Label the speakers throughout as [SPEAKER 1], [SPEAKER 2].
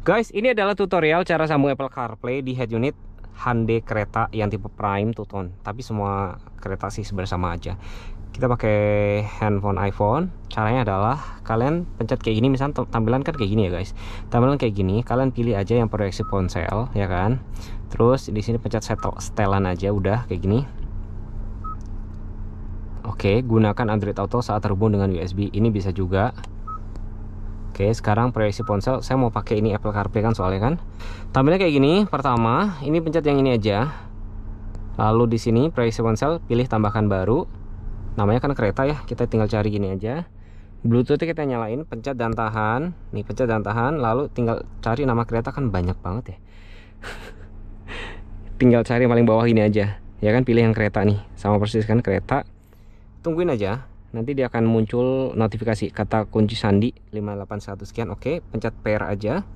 [SPEAKER 1] Guys, ini adalah tutorial cara sambung Apple CarPlay di head unit Hyundai kereta yang tipe Prime tuh ton. Tapi semua kereta sih sebenarnya sama aja. Kita pakai handphone iPhone. Caranya adalah kalian pencet kayak gini misalnya tampilan kan kayak gini ya guys. Tampilan kayak gini, kalian pilih aja yang proyeksi ponsel ya kan. Terus di sini pencet setel setelan aja udah kayak gini. Oke, gunakan Android Auto saat terhubung dengan USB. Ini bisa juga Oke sekarang proyeksi ponsel saya mau pakai ini Apple CarPlay kan soalnya kan tampilnya kayak gini pertama ini pencet yang ini aja lalu di sini proyeksi ponsel pilih tambahkan baru namanya kan kereta ya kita tinggal cari gini aja Bluetooth kita nyalain pencet dan tahan nih pencet dan tahan lalu tinggal cari nama kereta kan banyak banget ya tinggal cari paling bawah ini aja ya kan pilih yang kereta nih sama persis kan kereta tungguin aja nanti dia akan muncul notifikasi kata kunci sandi 581 sekian oke okay, pencet pair aja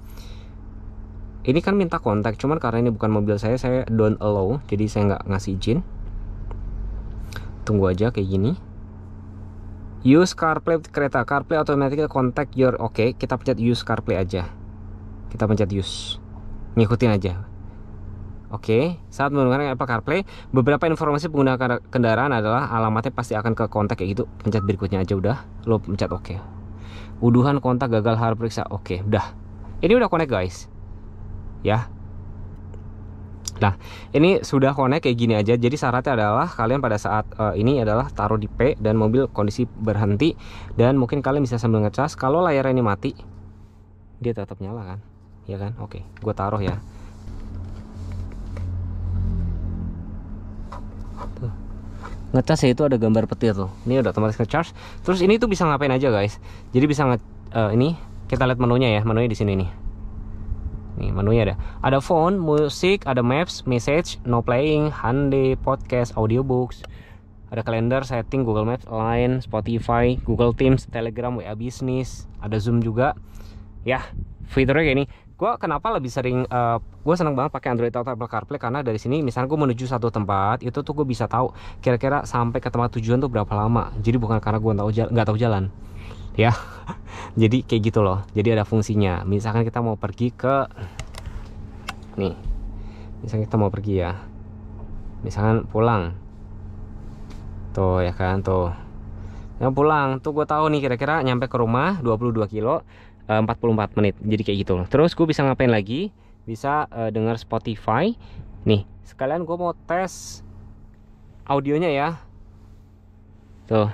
[SPEAKER 1] ini kan minta kontak cuman karena ini bukan mobil saya saya don't allow jadi saya nggak ngasih izin tunggu aja kayak gini use carplay kereta carplay automatically contact your oke okay, kita pencet use carplay aja kita pencet use ngikutin aja Oke, saat menggunakan Apple CarPlay, beberapa informasi pengguna kendaraan adalah alamatnya pasti akan ke kontak kayak gitu. Pencet berikutnya aja udah, lo pencet oke. Okay. Uduhan kontak gagal harus periksa, oke, okay, udah. Ini udah connect guys, ya. Nah, ini sudah connect kayak gini aja. Jadi syaratnya adalah kalian pada saat uh, ini adalah taruh di P dan mobil kondisi berhenti dan mungkin kalian bisa sambil ngecas. Kalau layarnya ini mati, dia tetap nyala kan? Ya kan? Oke, okay. gue taruh ya. ngecas ya, itu ada gambar petir tuh ini udah otomatis ngecharge terus ini tuh bisa ngapain aja guys jadi bisa nge uh, ini kita lihat menunya ya menunya di sini nih nih menunya ada ada phone musik ada maps message no playing handy, podcast audiobooks ada kalender setting Google Maps Line Spotify Google Teams Telegram WA business, ada Zoom juga ya fiturnya kayak ini gue kenapa lebih sering uh, eh, gue seneng banget pakai Android atau Apple CarPlay karena dari sini misalnya gue menuju satu tempat itu tuh gue bisa tahu kira-kira sampai ke tempat tujuan tuh berapa lama jadi bukan karena gue tahu nggak tahu jalan ya jadi kayak gitu loh jadi ada fungsinya misalkan kita mau pergi ke nih misalkan kita mau pergi ya misalkan pulang tuh ya kan tuh yang pulang tuh gue tahu nih kira-kira nyampe ke rumah 22 kilo Eh, uh, 44 menit jadi kayak gitu terus gue bisa ngapain lagi bisa uh, eh, dengar Spotify nih sekalian gue mau tes audionya ya tuh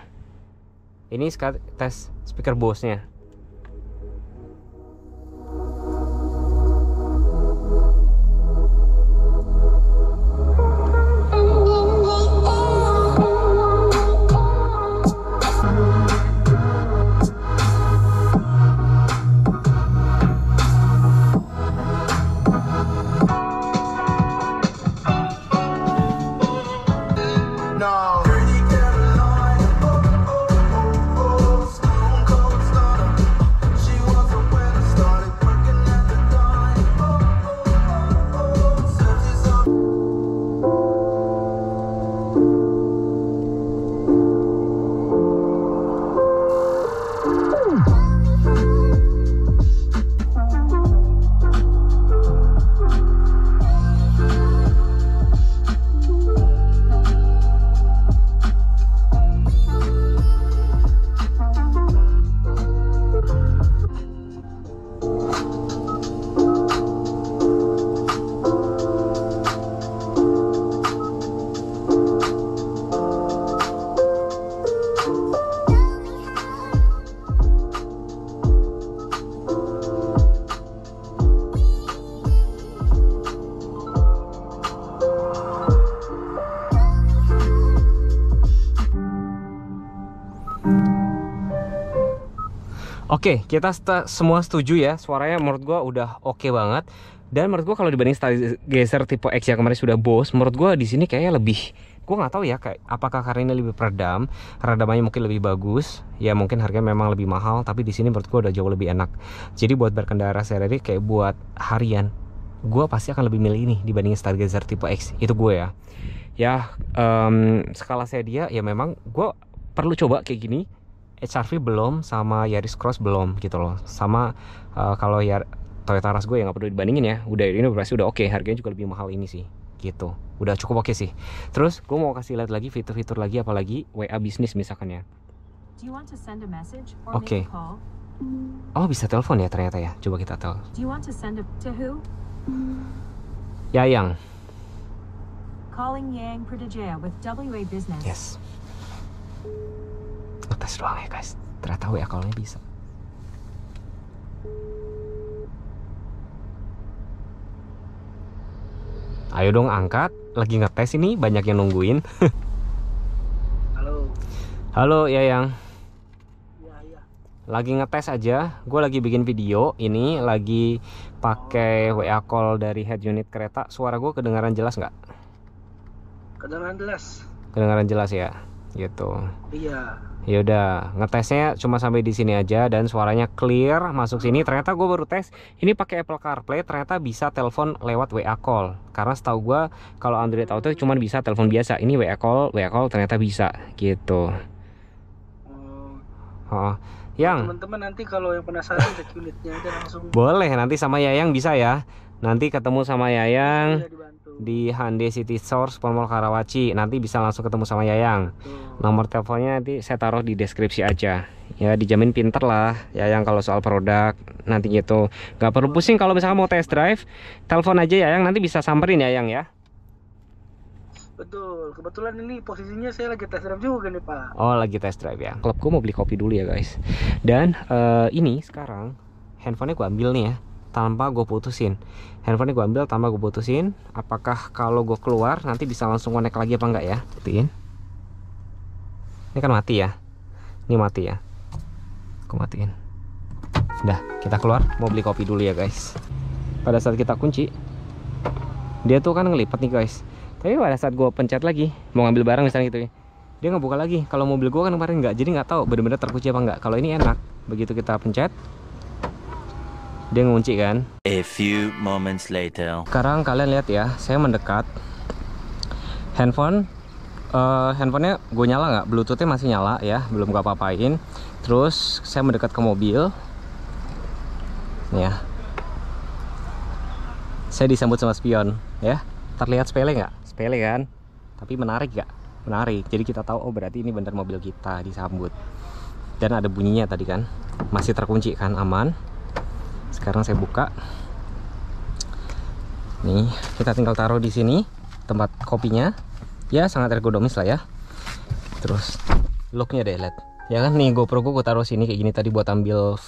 [SPEAKER 1] ini tes speaker bose nya Oke, okay, kita st semua setuju ya. Suaranya menurut gue udah oke okay banget. Dan menurut gue kalau dibanding stabilizer tipe X yang kemarin sudah bos, menurut gue di sini kayaknya lebih gue nggak tahu ya kayak apakah karena ini lebih peredam redamannya mungkin lebih bagus ya mungkin harganya memang lebih mahal tapi di sini menurut gue udah jauh lebih enak jadi buat berkendara sehari-hari kayak buat harian gue pasti akan lebih milih ini dibandingin Stargazer tipe X itu gue ya ya um, skala saya dia ya memang gue perlu coba kayak gini HRV belum sama Yaris Cross belum gitu loh sama uh, kalau ya Toyota Rush gue ya nggak perlu dibandingin ya udah ini berarti udah oke okay. harganya juga lebih mahal ini sih gitu udah cukup oke okay sih terus gue mau kasih lihat lagi fitur-fitur lagi apalagi WA bisnis misalkan ya oke okay. oh bisa telepon ya ternyata ya coba kita tel ya yang calling Yang Pradijaya with WA business yes tes doang ya guys ternyata WA callnya bisa Ayo dong angkat, lagi ngetes ini banyak yang nungguin. Halo. Halo Ya, yang ya, ya. Lagi ngetes aja, gue lagi bikin video ini lagi pakai oh. WA call dari head unit kereta. Suara gue kedengaran jelas nggak? Kedengaran jelas. Kedengaran jelas ya gitu. Iya. Ya udah, ngetesnya cuma sampai di sini aja dan suaranya clear masuk sini. Ternyata gue baru tes, ini pakai Apple CarPlay ternyata bisa telepon lewat WA call. Karena setahu gue kalau Android Auto cuma bisa telepon biasa. Ini WA call, WA call ternyata bisa gitu. Oh. Yang teman-teman nanti kalau yang penasaran cek unitnya aja langsung. Boleh nanti sama Yayang bisa ya. Nanti ketemu sama Yayang. Ya, di Hande City Source Pomol Karawaci. Nanti bisa langsung ketemu sama Yayang. Hmm. Nomor teleponnya nanti saya taruh di deskripsi aja. Ya dijamin pinter lah Yayang kalau soal produk nanti gitu. nggak perlu pusing kalau misalnya mau test drive, telepon aja Yayang nanti bisa samperin Yayang ya. Betul, kebetulan ini posisinya saya lagi test drive juga nih Pak Oh lagi test drive ya klubku mau beli kopi dulu ya guys Dan uh, ini sekarang handphonenya gue ambil nih ya tanpa gue putusin handphonenya gue ambil tanpa gue putusin apakah kalau gue keluar nanti bisa langsung connect lagi apa enggak ya buktiin ini kan mati ya ini mati ya aku matiin udah kita keluar mau beli kopi dulu ya guys pada saat kita kunci dia tuh kan ngelipat nih guys tapi pada saat gue pencet lagi mau ngambil barang misalnya gitu ya dia nggak buka lagi kalau mobil gue kan kemarin nggak jadi nggak tahu bener-bener terkunci apa nggak kalau ini enak begitu kita pencet dia ngunci kan a few moments later sekarang kalian lihat ya saya mendekat handphone uh, handphonenya gue nyala nggak bluetoothnya masih nyala ya belum gak apa-apain terus saya mendekat ke mobil ya saya disambut sama spion ya terlihat sepele nggak sepele kan tapi menarik nggak menarik jadi kita tahu oh berarti ini bener mobil kita disambut dan ada bunyinya tadi kan masih terkunci kan aman sekarang saya buka nih kita tinggal taruh di sini tempat kopinya ya sangat ergonomis lah ya terus looknya deh lihat ya kan nih GoPro gue taruh sini kayak gini tadi buat ambil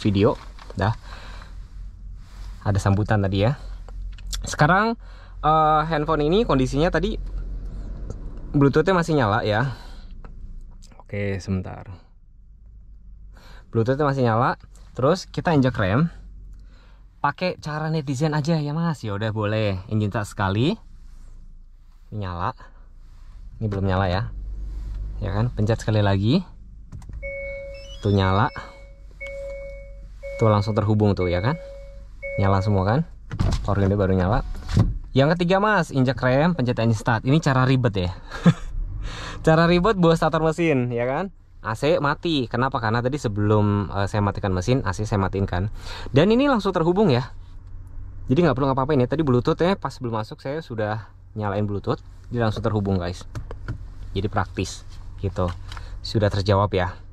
[SPEAKER 1] video dah ada sambutan tadi ya sekarang uh, handphone ini kondisinya tadi bluetoothnya masih nyala ya oke sebentar bluetoothnya masih nyala terus kita injak rem pakai cara netizen aja ya mas ya udah boleh engine tak sekali ini nyala ini belum nyala ya ya kan pencet sekali lagi tuh nyala tuh langsung terhubung tuh ya kan nyala semua kan organnya baru nyala yang ketiga mas, injak rem, pencet engine start. Ini cara ribet ya. cara ribet buat starter mesin, ya kan? AC mati. Kenapa? Karena tadi sebelum uh, saya matikan mesin, AC saya matiin kan. Dan ini langsung terhubung ya. Jadi nggak perlu ngapa-ngapain ya. Tadi bluetooth ya pas belum masuk saya sudah nyalain Bluetooth, Jadi langsung terhubung guys. Jadi praktis gitu. Sudah terjawab ya.